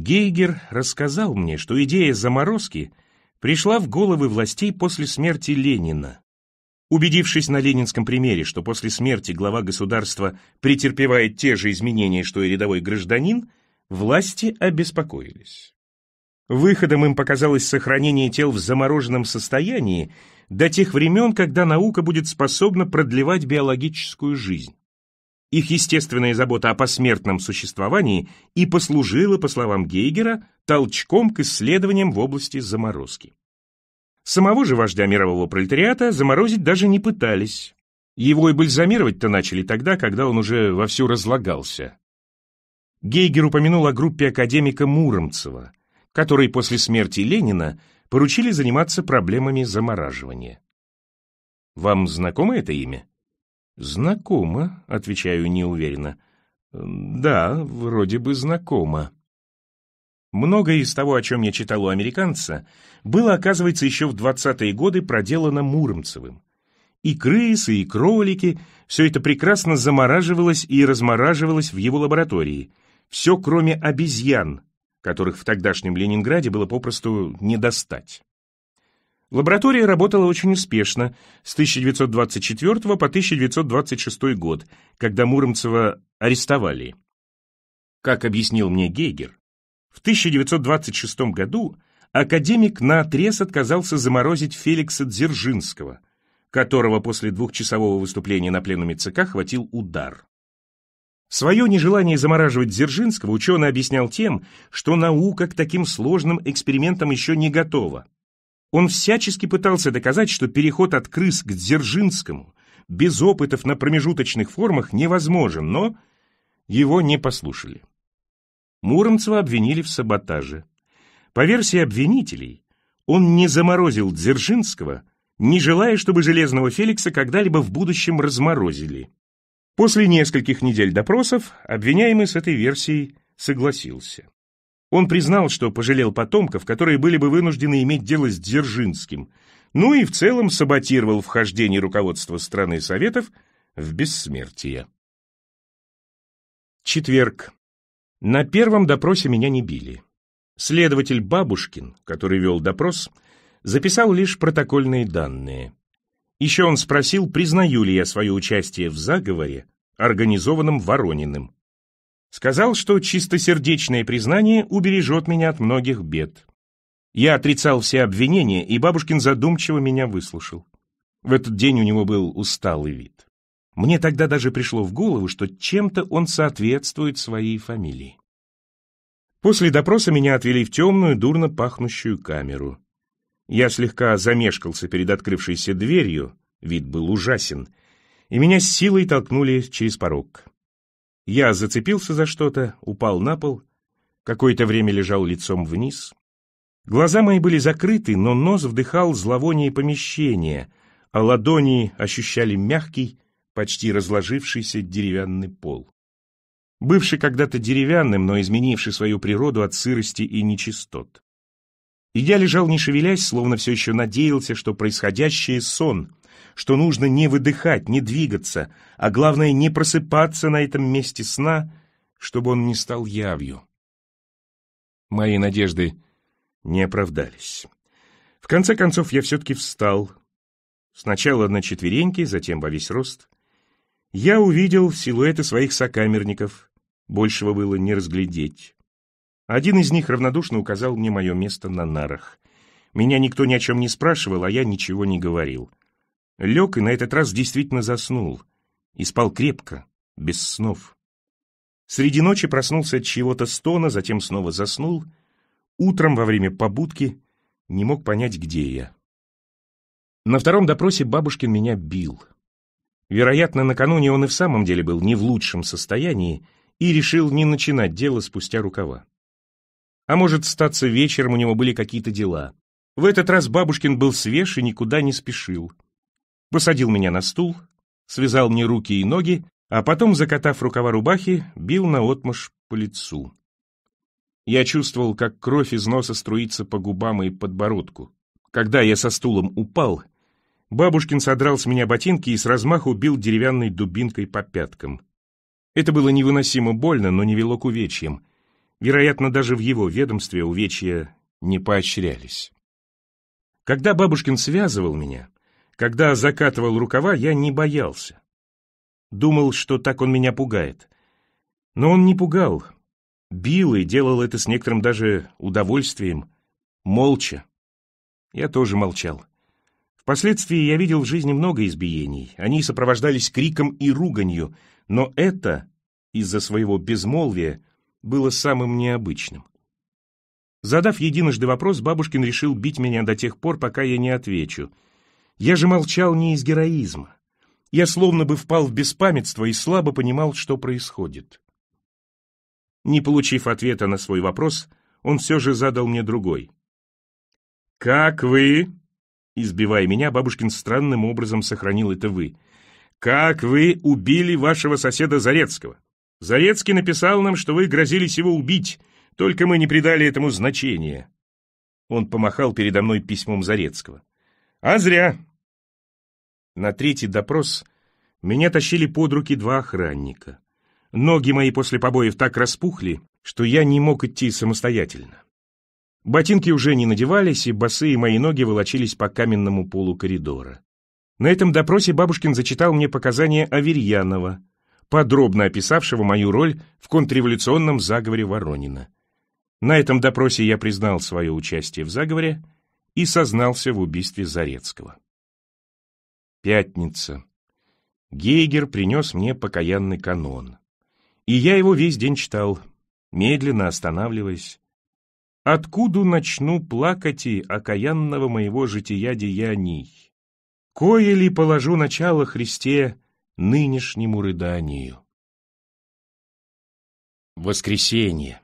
Гейгер рассказал мне, что идея заморозки пришла в головы властей после смерти Ленина. Убедившись на ленинском примере, что после смерти глава государства претерпевает те же изменения, что и рядовой гражданин, власти обеспокоились. Выходом им показалось сохранение тел в замороженном состоянии до тех времен, когда наука будет способна продлевать биологическую жизнь. Их естественная забота о посмертном существовании и послужила, по словам Гейгера, толчком к исследованиям в области заморозки. Самого же вождя мирового пролетариата заморозить даже не пытались. Его и бальзамировать-то начали тогда, когда он уже вовсю разлагался. Гейгер упомянул о группе академика Муромцева, которой после смерти Ленина поручили заниматься проблемами замораживания. Вам знакомо это имя? «Знакомо», — отвечаю неуверенно. «Да, вроде бы знакомо». Многое из того, о чем я читал у американца, было, оказывается, еще в 20-е годы проделано Муромцевым. И крысы, и кролики — все это прекрасно замораживалось и размораживалось в его лаборатории. Все, кроме обезьян, которых в тогдашнем Ленинграде было попросту не достать. Лаборатория работала очень успешно с 1924 по 1926 год, когда Муромцева арестовали. Как объяснил мне Гейгер, в 1926 году академик наотрез отказался заморозить Феликса Дзержинского, которого после двухчасового выступления на пленуме ЦК хватил удар. Свое нежелание замораживать Дзержинского ученый объяснял тем, что наука к таким сложным экспериментам еще не готова. Он всячески пытался доказать, что переход от крыс к Дзержинскому без опытов на промежуточных формах невозможен, но его не послушали. Муромцева обвинили в саботаже. По версии обвинителей, он не заморозил Дзержинского, не желая, чтобы Железного Феликса когда-либо в будущем разморозили. После нескольких недель допросов обвиняемый с этой версией согласился. Он признал, что пожалел потомков, которые были бы вынуждены иметь дело с Дзержинским, ну и в целом саботировал вхождение руководства страны Советов в бессмертие. Четверг. На первом допросе меня не били. Следователь Бабушкин, который вел допрос, записал лишь протокольные данные. Еще он спросил, признаю ли я свое участие в заговоре, организованном Ворониным. Сказал, что чистосердечное признание убережет меня от многих бед. Я отрицал все обвинения, и бабушкин задумчиво меня выслушал. В этот день у него был усталый вид. Мне тогда даже пришло в голову, что чем-то он соответствует своей фамилии. После допроса меня отвели в темную, дурно пахнущую камеру. Я слегка замешкался перед открывшейся дверью, вид был ужасен, и меня с силой толкнули через порог. Я зацепился за что-то, упал на пол, какое-то время лежал лицом вниз. Глаза мои были закрыты, но нос вдыхал зловоние помещения, а ладони ощущали мягкий, почти разложившийся деревянный пол. Бывший когда-то деревянным, но изменивший свою природу от сырости и нечистот. И я лежал не шевелясь, словно все еще надеялся, что происходящее — сон, что нужно не выдыхать, не двигаться, а главное не просыпаться на этом месте сна, чтобы он не стал явью. Мои надежды не оправдались. В конце концов, я все-таки встал. Сначала на четвереньки, затем во весь рост. Я увидел силуэты своих сокамерников. Большего было не разглядеть. Один из них равнодушно указал мне мое место на нарах. Меня никто ни о чем не спрашивал, а я ничего не говорил. Лег и на этот раз действительно заснул. И спал крепко, без снов. Среди ночи проснулся от чего-то стона, затем снова заснул. Утром во время побудки не мог понять, где я. На втором допросе Бабушкин меня бил. Вероятно, накануне он и в самом деле был не в лучшем состоянии и решил не начинать дело спустя рукава. А может, статься вечером у него были какие-то дела. В этот раз Бабушкин был свеж и никуда не спешил посадил меня на стул, связал мне руки и ноги, а потом, закатав рукава рубахи, бил наотмашь по лицу. Я чувствовал, как кровь из носа струится по губам и подбородку. Когда я со стулом упал, бабушкин содрал с меня ботинки и с размаху бил деревянной дубинкой по пяткам. Это было невыносимо больно, но не вело к увечьям. Вероятно, даже в его ведомстве увечья не поощрялись. Когда бабушкин связывал меня, когда закатывал рукава, я не боялся. Думал, что так он меня пугает. Но он не пугал. Бил и делал это с некоторым даже удовольствием. Молча. Я тоже молчал. Впоследствии я видел в жизни много избиений. Они сопровождались криком и руганью, но это, из-за своего безмолвия, было самым необычным. Задав единожды вопрос, бабушкин решил бить меня до тех пор, пока я не отвечу — я же молчал не из героизма. Я словно бы впал в беспамятство и слабо понимал, что происходит. Не получив ответа на свой вопрос, он все же задал мне другой. «Как вы?» Избивая меня, бабушкин странным образом сохранил это «вы». «Как вы убили вашего соседа Зарецкого? Зарецкий написал нам, что вы грозились его убить, только мы не придали этому значения». Он помахал передо мной письмом Зарецкого. «А зря. На третий допрос меня тащили под руки два охранника. Ноги мои после побоев так распухли, что я не мог идти самостоятельно. Ботинки уже не надевались, и босые мои ноги волочились по каменному полу коридора. На этом допросе Бабушкин зачитал мне показания Аверьянова, подробно описавшего мою роль в контрреволюционном заговоре Воронина. На этом допросе я признал свое участие в заговоре и сознался в убийстве Зарецкого. Пятница. Гейгер принес мне покаянный канон. И я его весь день читал, медленно останавливаясь. Откуда начну плакать и окаянного моего жития деяний? Кое ли положу начало Христе нынешнему рыданию? Воскресенье.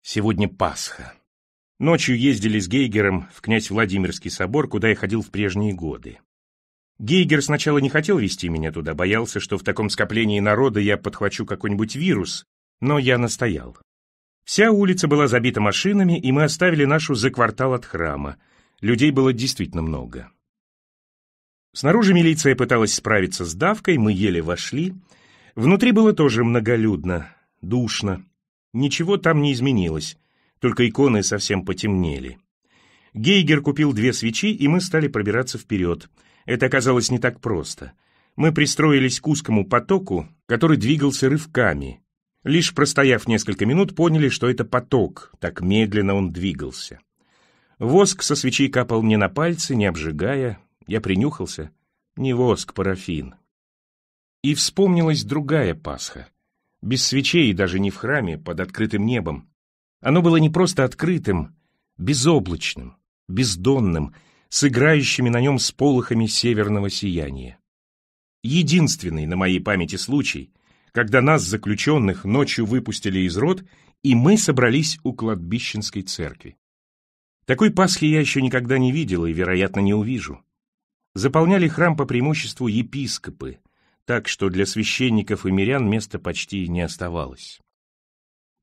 Сегодня Пасха. Ночью ездили с Гейгером в князь Владимирский собор, куда я ходил в прежние годы. Гейгер сначала не хотел вести меня туда, боялся, что в таком скоплении народа я подхвачу какой-нибудь вирус, но я настоял. Вся улица была забита машинами, и мы оставили нашу за квартал от храма. Людей было действительно много. Снаружи милиция пыталась справиться с давкой, мы еле вошли. Внутри было тоже многолюдно, душно. Ничего там не изменилось, только иконы совсем потемнели. Гейгер купил две свечи, и мы стали пробираться вперед — это оказалось не так просто. Мы пристроились к узкому потоку, который двигался рывками. Лишь простояв несколько минут, поняли, что это поток, так медленно он двигался. Воск со свечей капал мне на пальцы, не обжигая. Я принюхался. Не воск, парафин. И вспомнилась другая Пасха. Без свечей и даже не в храме, под открытым небом. Оно было не просто открытым, безоблачным, бездонным, с играющими на нем сполохами северного сияния. Единственный на моей памяти случай, когда нас, заключенных, ночью выпустили из рот, и мы собрались у кладбищенской церкви. Такой Пасхи я еще никогда не видел и, вероятно, не увижу. Заполняли храм по преимуществу епископы, так что для священников и мирян места почти не оставалось.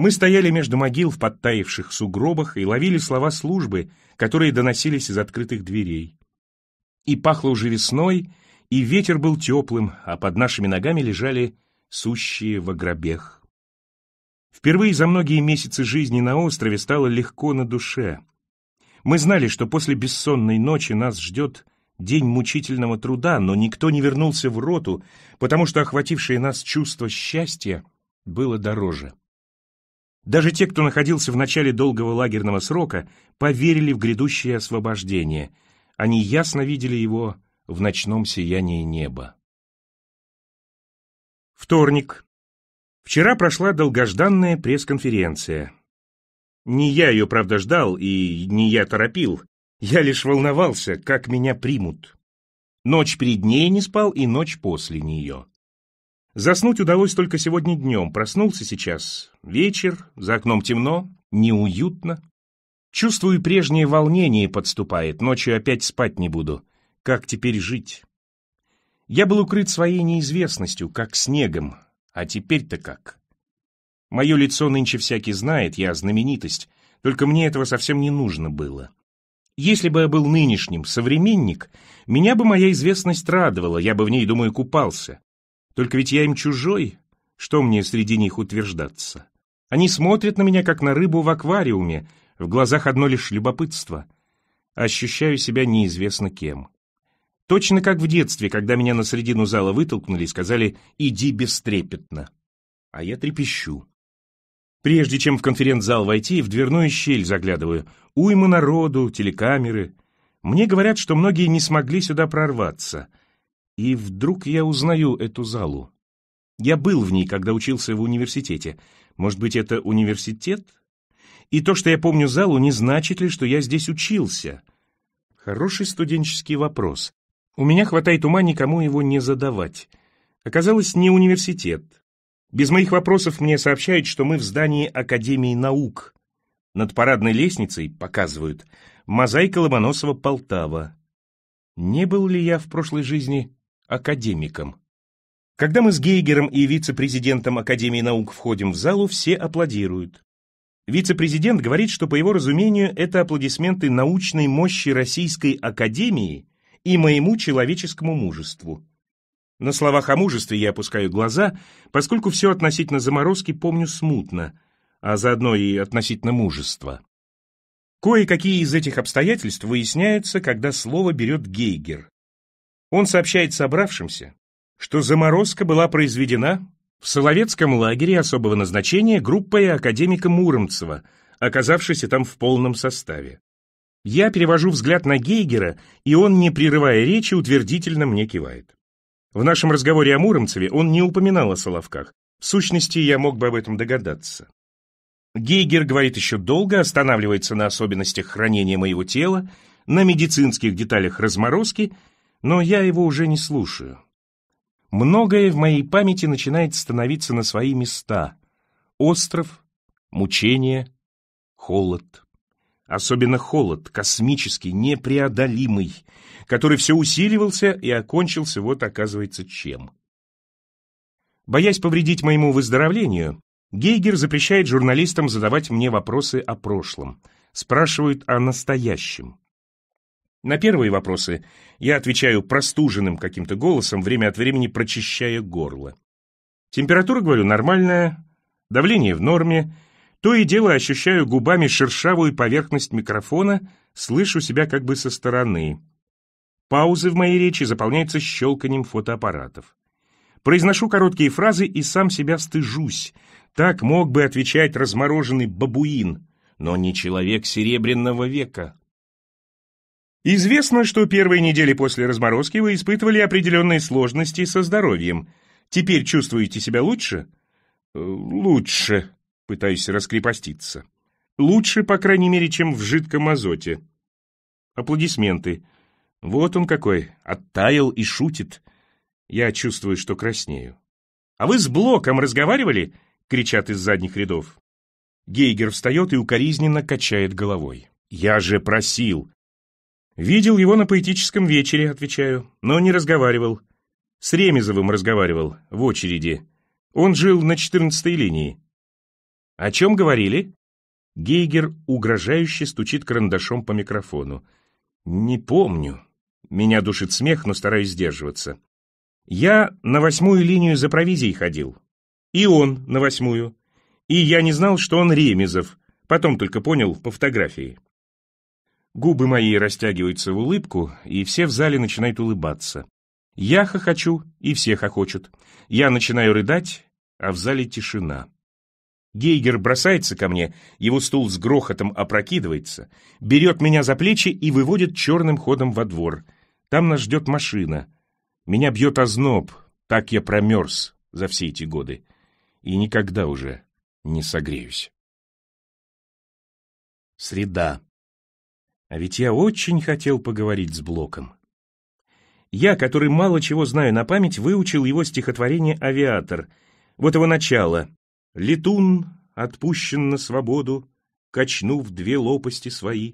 Мы стояли между могил в подтаивших сугробах и ловили слова службы, которые доносились из открытых дверей. И пахло уже весной, и ветер был теплым, а под нашими ногами лежали сущие в ограбех. Впервые за многие месяцы жизни на острове стало легко на душе. Мы знали, что после бессонной ночи нас ждет день мучительного труда, но никто не вернулся в роту, потому что охватившее нас чувство счастья было дороже. Даже те, кто находился в начале долгого лагерного срока, поверили в грядущее освобождение. Они ясно видели его в ночном сиянии неба. Вторник. Вчера прошла долгожданная пресс-конференция. Не я ее, правда, ждал и не я торопил. Я лишь волновался, как меня примут. Ночь перед ней не спал и ночь после нее. Заснуть удалось только сегодня днем, проснулся сейчас. Вечер, за окном темно, неуютно. Чувствую, прежнее волнение подступает, ночью опять спать не буду. Как теперь жить? Я был укрыт своей неизвестностью, как снегом, а теперь-то как? Мое лицо нынче всякий знает, я знаменитость, только мне этого совсем не нужно было. Если бы я был нынешним, современник, меня бы моя известность радовала, я бы в ней, думаю, купался. Только ведь я им чужой, что мне среди них утверждаться? Они смотрят на меня, как на рыбу в аквариуме, в глазах одно лишь любопытство. Ощущаю себя неизвестно кем. Точно как в детстве, когда меня на середину зала вытолкнули и сказали «иди бестрепетно». А я трепещу. Прежде чем в конференц-зал войти, в дверную щель заглядываю. Уйма народу, телекамеры. Мне говорят, что многие не смогли сюда прорваться — и вдруг я узнаю эту залу. Я был в ней, когда учился в университете. Может быть, это университет? И то, что я помню залу, не значит ли, что я здесь учился? Хороший студенческий вопрос. У меня хватает ума никому его не задавать. Оказалось, не университет. Без моих вопросов мне сообщают, что мы в здании Академии наук. Над парадной лестницей, показывают, мозаика Ломоносова-Полтава. Не был ли я в прошлой жизни академиком. Когда мы с Гейгером и вице-президентом Академии наук входим в залу, все аплодируют. Вице-президент говорит, что, по его разумению, это аплодисменты научной мощи Российской Академии и моему человеческому мужеству. На словах о мужестве я опускаю глаза, поскольку все относительно заморозки помню смутно, а заодно и относительно мужества. Кое-какие из этих обстоятельств выясняются, когда слово берет Гейгер. Он сообщает собравшимся, что заморозка была произведена в Соловецком лагере особого назначения группой академика Муромцева, оказавшейся там в полном составе. Я перевожу взгляд на Гейгера, и он, не прерывая речи, утвердительно мне кивает. В нашем разговоре о Муромцеве он не упоминал о Соловках. В сущности, я мог бы об этом догадаться. Гейгер говорит еще долго, останавливается на особенностях хранения моего тела, на медицинских деталях разморозки но я его уже не слушаю. Многое в моей памяти начинает становиться на свои места. Остров, мучение, холод. Особенно холод, космический, непреодолимый, который все усиливался и окончился вот, оказывается, чем. Боясь повредить моему выздоровлению, Гейгер запрещает журналистам задавать мне вопросы о прошлом, спрашивают о настоящем. На первые вопросы я отвечаю простуженным каким-то голосом, время от времени прочищая горло. Температура, говорю, нормальная, давление в норме, то и дело ощущаю губами шершавую поверхность микрофона, слышу себя как бы со стороны. Паузы в моей речи заполняются щелканием фотоаппаратов. Произношу короткие фразы и сам себя стыжусь. Так мог бы отвечать размороженный бабуин, но не человек серебряного века. Известно, что первые недели после разморозки вы испытывали определенные сложности со здоровьем. Теперь чувствуете себя лучше? Э, лучше, пытаюсь раскрепоститься. Лучше, по крайней мере, чем в жидком азоте. Аплодисменты. Вот он какой, оттаял и шутит. Я чувствую, что краснею. «А вы с Блоком разговаривали?» — кричат из задних рядов. Гейгер встает и укоризненно качает головой. «Я же просил! «Видел его на поэтическом вечере», — отвечаю, — «но не разговаривал. С Ремезовым разговаривал, в очереди. Он жил на 14-й линии». «О чем говорили?» Гейгер угрожающе стучит карандашом по микрофону. «Не помню. Меня душит смех, но стараюсь сдерживаться. Я на восьмую линию за провизией ходил. И он на восьмую. И я не знал, что он Ремезов. Потом только понял по фотографии». Губы мои растягиваются в улыбку, и все в зале начинают улыбаться. Я хохочу, и все хохочут. Я начинаю рыдать, а в зале тишина. Гейгер бросается ко мне, его стул с грохотом опрокидывается, берет меня за плечи и выводит черным ходом во двор. Там нас ждет машина. Меня бьет озноб, так я промерз за все эти годы. И никогда уже не согреюсь. Среда. А ведь я очень хотел поговорить с Блоком. Я, который мало чего знаю на память, выучил его стихотворение «Авиатор». Вот его начало. «Летун отпущен на свободу, качнув две лопасти свои.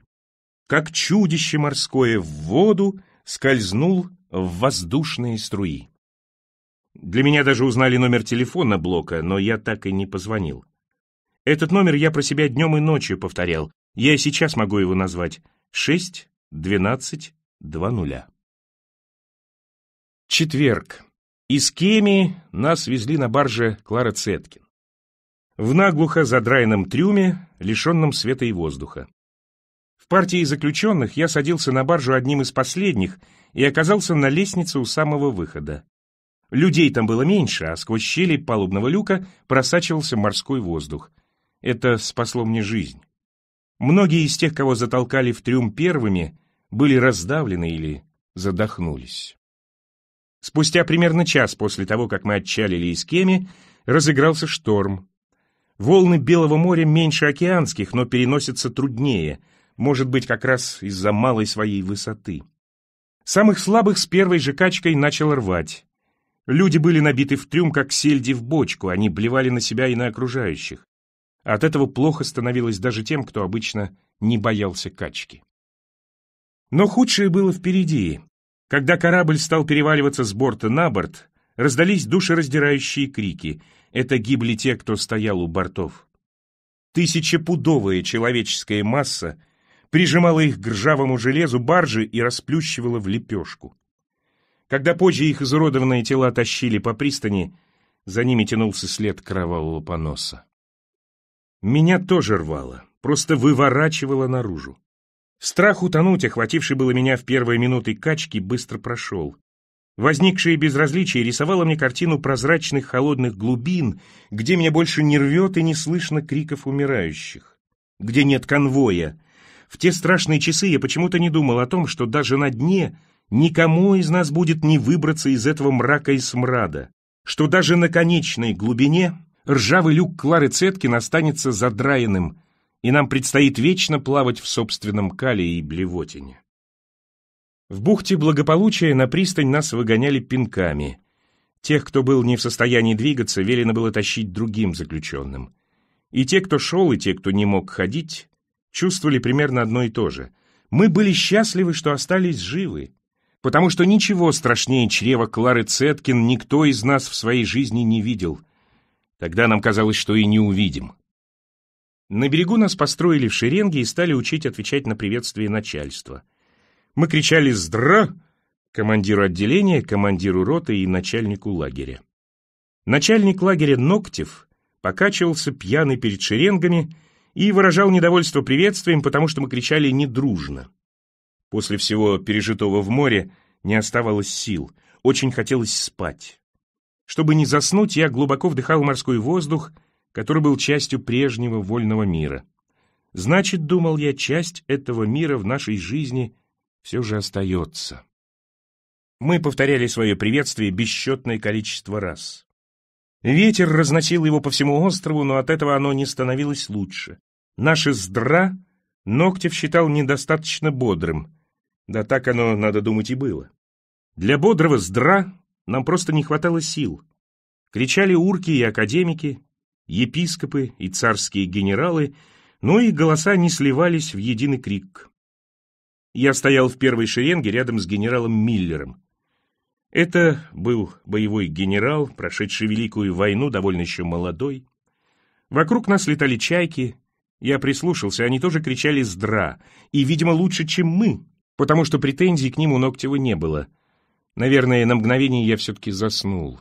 Как чудище морское в воду скользнул в воздушные струи». Для меня даже узнали номер телефона Блока, но я так и не позвонил. Этот номер я про себя днем и ночью повторял. Я и сейчас могу его назвать. 6, 12, 2.0. Четверг. Из Кеми нас везли на барже Клара Цеткин. В наглухо задраенном трюме, лишенном света и воздуха. В партии заключенных я садился на баржу одним из последних и оказался на лестнице у самого выхода. Людей там было меньше, а сквозь щели палубного люка просачивался морской воздух. Это спасло мне жизнь. Многие из тех, кого затолкали в трюм первыми, были раздавлены или задохнулись. Спустя примерно час после того, как мы отчалили из Кеми, разыгрался шторм. Волны Белого моря меньше океанских, но переносятся труднее, может быть, как раз из-за малой своей высоты. Самых слабых с первой же качкой начал рвать. Люди были набиты в трюм, как сельди в бочку, они блевали на себя и на окружающих. От этого плохо становилось даже тем, кто обычно не боялся качки. Но худшее было впереди. Когда корабль стал переваливаться с борта на борт, раздались душераздирающие крики. Это гибли те, кто стоял у бортов. Тысячепудовая человеческая масса прижимала их к ржавому железу баржи и расплющивала в лепешку. Когда позже их изуродованные тела тащили по пристани, за ними тянулся след кровавого поноса. Меня тоже рвало, просто выворачивало наружу. Страх утонуть, охвативший было меня в первые минуты качки, быстро прошел. Возникшее безразличие рисовало мне картину прозрачных холодных глубин, где меня больше не рвет и не слышно криков умирающих, где нет конвоя. В те страшные часы я почему-то не думал о том, что даже на дне никому из нас будет не выбраться из этого мрака и смрада, что даже на конечной глубине ржавый люк Клары Цеткин останется задраенным, и нам предстоит вечно плавать в собственном кале и блевотине. В бухте благополучия на пристань нас выгоняли пинками. Тех, кто был не в состоянии двигаться, велено было тащить другим заключенным. И те, кто шел, и те, кто не мог ходить, чувствовали примерно одно и то же. Мы были счастливы, что остались живы, потому что ничего страшнее чрева Клары Цеткин никто из нас в своей жизни не видел — Тогда нам казалось, что и не увидим. На берегу нас построили в шеренге и стали учить отвечать на приветствие начальства. Мы кричали «Здра!» командиру отделения, командиру роты и начальнику лагеря. Начальник лагеря Ноктев покачивался пьяный перед шеренгами и выражал недовольство приветствием, потому что мы кричали недружно. После всего пережитого в море не оставалось сил, очень хотелось спать. Чтобы не заснуть, я глубоко вдыхал морской воздух, который был частью прежнего вольного мира. Значит, думал я, часть этого мира в нашей жизни все же остается. Мы повторяли свое приветствие бесчетное количество раз. Ветер разносил его по всему острову, но от этого оно не становилось лучше. Наши здра Ногтев считал недостаточно бодрым. Да так оно, надо думать, и было. Для бодрого здра нам просто не хватало сил. Кричали урки и академики, епископы и царские генералы, но ну их голоса не сливались в единый крик. Я стоял в первой шеренге рядом с генералом Миллером. Это был боевой генерал, прошедший Великую войну, довольно еще молодой. Вокруг нас летали чайки. Я прислушался, они тоже кричали «здра», и, видимо, лучше, чем мы, потому что претензий к ним у Ногтева не было. Наверное, на мгновение я все-таки заснул.